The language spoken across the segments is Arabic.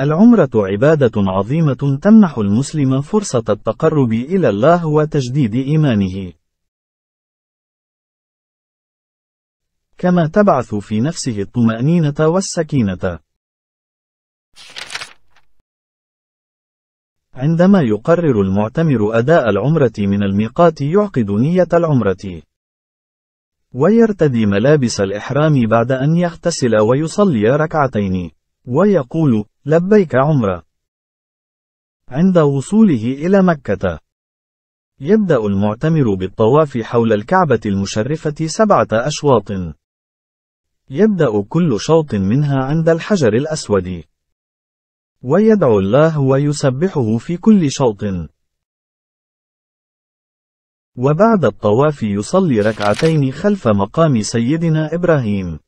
العمرة عبادة عظيمة تمنح المسلم فرصة التقرب إلى الله وتجديد إيمانه. كما تبعث في نفسه الطمأنينة والسكينة. عندما يقرر المعتمر أداء العمرة من الميقات يعقد نية العمرة. ويرتدي ملابس الإحرام بعد أن يغتسل ويصلي ركعتين. ويقول لبيك عمرة عند وصوله إلى مكة يبدأ المعتمر بالطواف حول الكعبة المشرفة سبعة أشواط يبدأ كل شوط منها عند الحجر الأسود ويدعو الله ويسبحه في كل شوط وبعد الطواف يصلي ركعتين خلف مقام سيدنا إبراهيم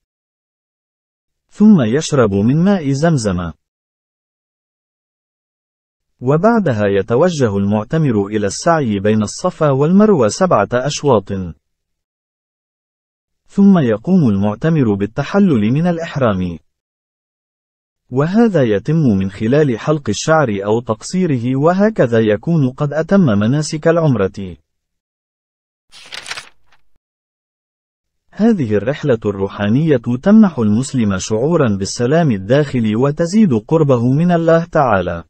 ثم يشرب من ماء زمزم. وبعدها يتوجه المعتمر إلى السعي بين الصفا والمروة سبعة أشواط. ثم يقوم المعتمر بالتحلل من الإحرام. وهذا يتم من خلال حلق الشعر أو تقصيره وهكذا يكون قد أتم مناسك العمرة. هذه الرحلة الروحانية تمنح المسلم شعورا بالسلام الداخلي وتزيد قربه من الله تعالى.